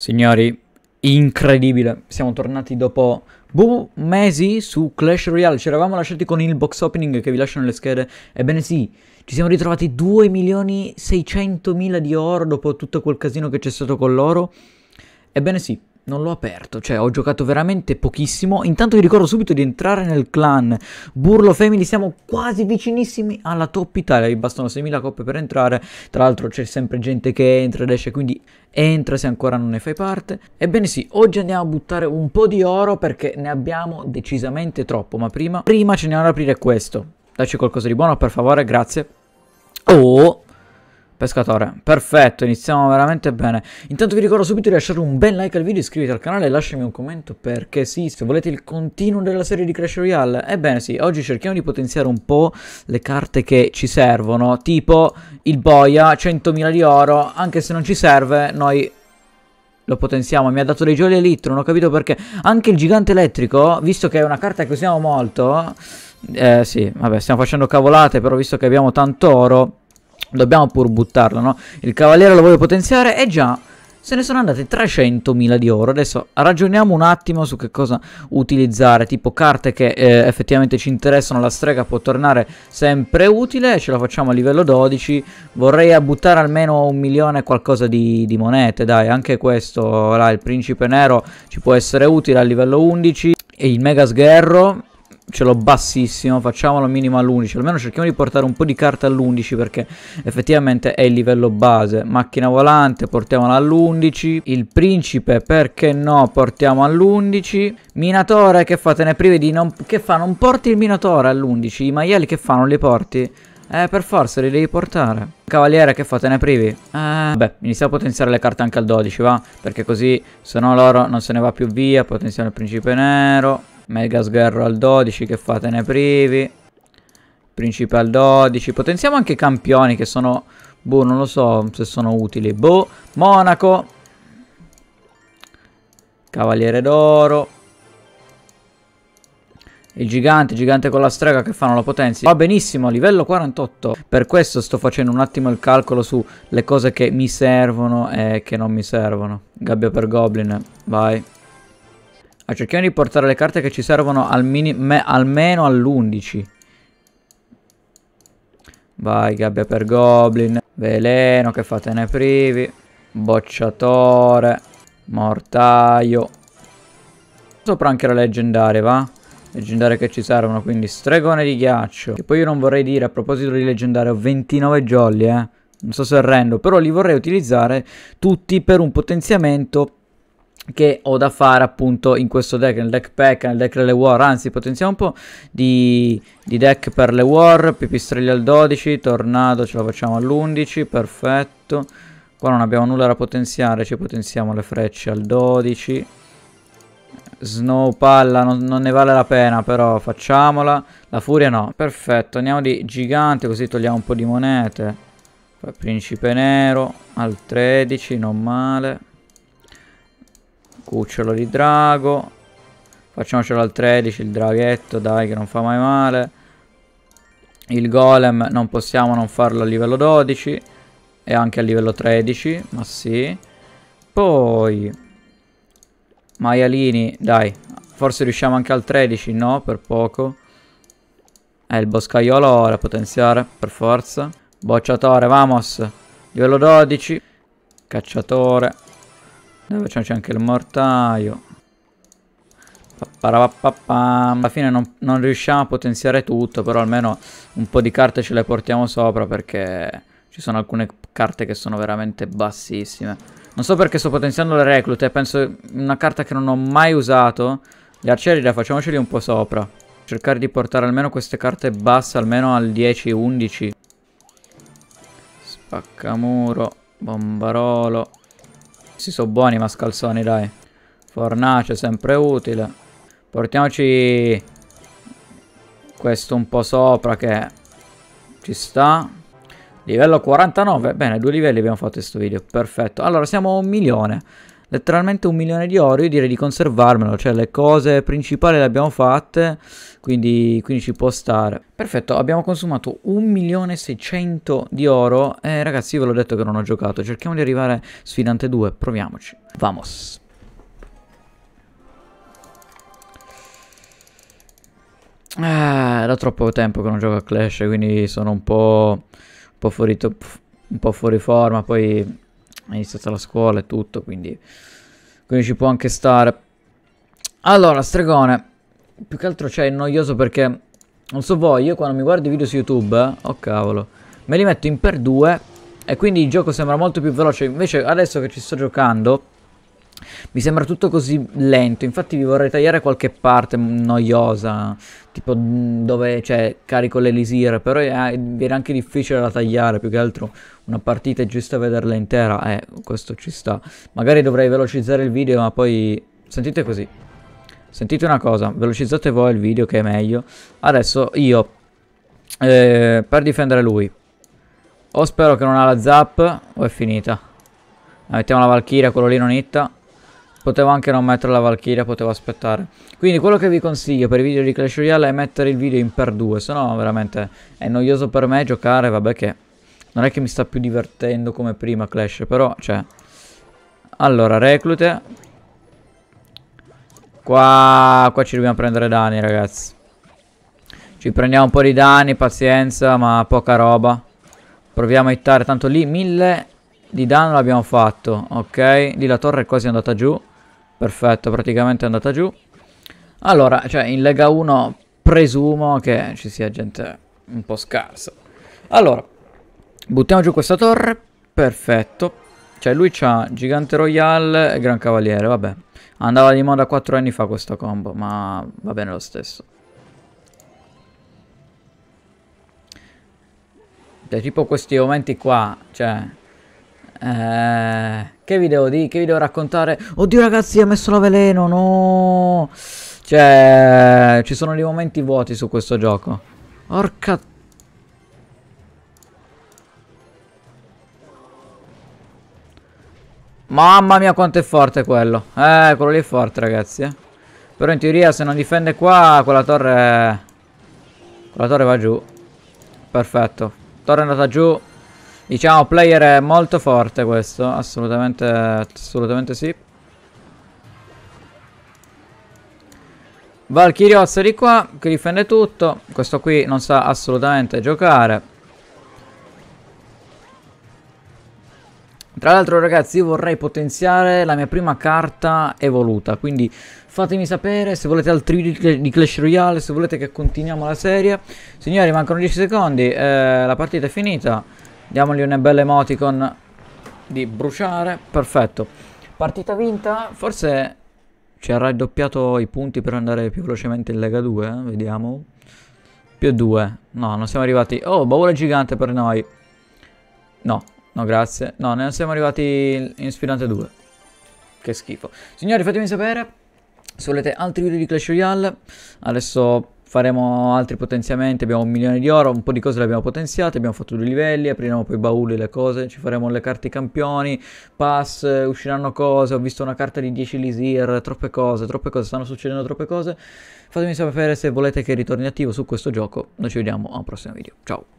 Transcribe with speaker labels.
Speaker 1: Signori, incredibile, siamo tornati dopo boh, mesi su Clash Royale, ci eravamo lasciati con il box opening che vi lascio nelle schede, ebbene sì, ci siamo ritrovati 2.600.000 di oro dopo tutto quel casino che c'è stato con l'oro, ebbene sì, non l'ho aperto, cioè ho giocato veramente pochissimo. Intanto vi ricordo subito di entrare nel clan Burlo Family, siamo quasi vicinissimi alla Top Italia, vi bastano 6.000 coppe per entrare, tra l'altro c'è sempre gente che entra ed esce, quindi entra se ancora non ne fai parte. Ebbene sì, oggi andiamo a buttare un po' di oro perché ne abbiamo decisamente troppo, ma prima, prima ce ne andiamo ad aprire questo. Dacci qualcosa di buono, per favore, grazie. Oh, Pescatore, perfetto, iniziamo veramente bene. Intanto vi ricordo subito di lasciare un bel like al video, iscrivetevi al canale e lasciami un commento perché sì, se volete il continuo della serie di Crash Royale, ebbene sì, oggi cerchiamo di potenziare un po' le carte che ci servono, tipo il boia, 100.000 di oro, anche se non ci serve, noi lo potenziamo. Mi ha dato dei gioielli elite, non ho capito perché. Anche il gigante elettrico, visto che è una carta che usiamo molto... Eh sì, vabbè, stiamo facendo cavolate, però visto che abbiamo tanto oro Dobbiamo pur buttarlo, no? Il cavaliere lo voglio potenziare e già se ne sono andate 300.000 di oro. Adesso ragioniamo un attimo su che cosa utilizzare, tipo carte che eh, effettivamente ci interessano, la strega può tornare sempre utile, ce la facciamo a livello 12, vorrei buttare almeno un milione qualcosa di, di monete, dai, anche questo, là, il principe nero ci può essere utile a livello 11, e il mega sgherro ce l'ho bassissimo, facciamolo minimo all'11, almeno cerchiamo di portare un po' di carte all'11 perché effettivamente è il livello base. Macchina volante portiamola all'11, il principe perché no portiamo all'11, minatore che fate ne privi di non... che fa non porti il minatore all'11, i maiali che fa non li porti? Eh, per forza, li devi portare. Cavaliere, che fate? Ne privi? Eh, vabbè, inizia a potenziare le carte anche al 12, va? Perché così, se no loro non se ne va più via. Potenziamo il principe nero. Mega Guerro al 12, che fatene privi. Principe al 12. Potenziamo anche i campioni che sono... Boh, non lo so se sono utili. Boh, Monaco. Cavaliere d'oro. Il gigante, gigante con la strega che fanno la potenza. Va benissimo, livello 48. Per questo sto facendo un attimo il calcolo sulle cose che mi servono e che non mi servono. Gabbia per goblin, vai. Ah, cerchiamo di portare le carte che ci servono al me, almeno all'11. Vai, gabbia per goblin. Veleno, che fatene privi. Bocciatore. Mortaio. Sopra anche le leggendarie, va? Leggendarie che ci servono, quindi stregone di ghiaccio. Che poi io non vorrei dire, a proposito di leggendario, ho 29 jolly, eh. Non so se rendo, però li vorrei utilizzare tutti per un potenziamento che ho da fare appunto in questo deck, nel deck pack, nel deck delle war, anzi potenziamo un po' di, di deck per le war, pipistrelli al 12, tornado ce la facciamo all'11, perfetto, qua non abbiamo nulla da potenziare, ci potenziamo le frecce al 12, Snow palla non, non, ne vale la pena però facciamola La furia no Perfetto andiamo di gigante così togliamo un po' di monete Principe nero al 13 non male Cucciolo di drago. Facciamocelo al 13, il draghetto, dai, che non fa mai male. Il golem non possiamo non farlo a livello 12 e anche a livello 13, ma sì. Poi maialini, dai, forse riusciamo anche al 13, no, per poco. è il boscaiolo da potenziare, per forza. Bocciatore, vamos. Livello 12. Cacciatore. Dove facciamoci anche il mortaio. Alla fine non, non, riusciamo a potenziare tutto, però almeno un po' di carte ce le portiamo sopra perché ci sono alcune carte che sono veramente bassissime. Non so perché sto potenziando le reclute, eh, penso una carta che non ho mai usato. Gli arcieri la facciamoceli un po' sopra. Cercare di portare almeno queste carte basse, almeno al 10-11. Spaccamuro, bombarolo. Si sono buoni i mascalzoni, dai. Fornace, sempre utile. Portiamoci questo un po' sopra che ci sta. Livello 49, bene, due livelli abbiamo fatto in questo video, perfetto. Allora, siamo a un milione letteralmente un milione di oro, io direi di conservarmelo, cioè le cose principali le abbiamo fatte, quindi, quindi ci può stare. Perfetto, abbiamo consumato un milione e 1.600.000 di oro e eh, ragazzi io ve l'ho detto che non ho giocato, cerchiamo di arrivare sfidante 2, proviamoci. Vamos! Ah, eh, da troppo tempo che non gioco a Clash, quindi sono un po', un po', fuori, un po fuori forma, poi è iniziata la scuola e tutto, quindi, quindi ci può anche stare. Allora, stregone, più che altro c'è è noioso perché, non so voi, io quando mi guardo i video su YouTube, oh cavolo, me li metto in per due e quindi il gioco sembra molto più veloce. Invece adesso che ci sto giocando mi sembra tutto così lento, infatti vi vorrei tagliare qualche parte noiosa, tipo mm, dove cioè, carico l'elisir, però è, viene anche difficile da tagliare, più che altro una partita è giusto vederla intera, eh, questo ci sta. Magari dovrei velocizzare il video, ma poi... Sentite così. Sentite una cosa, velocizzate voi il video che è meglio. Adesso io, eh, per difendere lui, o spero che non ha la zap, o è finita. Mettiamo la Valkyria, quello lì non hitta. Potevo anche non mettere la Valkyria, potevo aspettare. Quindi quello che vi consiglio per i video di Clash Royale è mettere il video in per due. Sennò veramente è noioso per me giocare, vabbè che non è che mi sta più divertendo come prima Clash, però cioè... Allora, reclute. Qua, qua ci dobbiamo prendere danni, ragazzi. Ci prendiamo un po' di danni, pazienza, ma poca roba. Proviamo a hittare, tanto lì 1000... Di danno l'abbiamo fatto, ok. Lì la torre è quasi andata giù. Perfetto, praticamente è andata giù. Allora, cioè, in Lega 1 presumo che ci sia gente un po' scarsa. Allora, buttiamo giù questa torre. Perfetto. Cioè, lui c'ha Gigante Royale e Gran Cavaliere, vabbè. Andava di moda 4 anni fa questo combo, ma va bene lo stesso. Cioè, tipo questi aumenti qua, cioè... Eh, che vi devo dire? Che vi devo raccontare? Oddio ragazzi, ha messo la veleno, no! Cioè, ci sono dei momenti vuoti su questo gioco. Orca... Mamma mia quanto è forte quello. Eh, quello lì è forte ragazzi, eh. Però in teoria se non difende qua, quella torre... Quella torre va giù. Perfetto. Torre è andata giù. Diciamo player molto forte questo, assolutamente, assolutamente sì. Valkyriozza di qua, che difende tutto. Questo qui non sa assolutamente giocare. Tra l'altro ragazzi io vorrei potenziare la mia prima carta evoluta, quindi fatemi sapere se volete altri video di Clash Royale, se volete che continuiamo la serie. Signori mancano 10 secondi, eh, la partita è finita. Diamogli una bella emoticon di bruciare. Perfetto. Partita vinta. Forse ci ha raddoppiato i punti per andare più velocemente in Lega 2. Eh, vediamo. Più 2. No, non siamo arrivati. Oh, baule gigante per noi. No, no grazie. No, non siamo arrivati in sfidante 2. Che schifo. Signori, fatemi sapere se volete altri video di Clash Royale. Adesso faremo altri potenziamenti, abbiamo un milione di oro, un po' di cose le abbiamo potenziate, abbiamo fatto due livelli, apriremo poi i bauli, le cose, ci faremo le carte campioni, pass, usciranno cose, ho visto una carta di 10 lisir, troppe cose, troppe cose, stanno succedendo troppe cose, fatemi sapere se volete che ritorni attivo su questo gioco, noi ci vediamo al prossimo video, ciao!